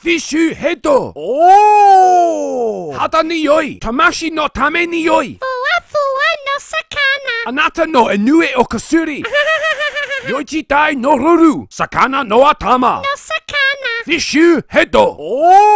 フィッシュヘッドおお肌に良い魂のために良いふわふわの魚あなたのエエヌ犬へおリ良い時代のルール魚の頭の魚フィッシュヘッドおお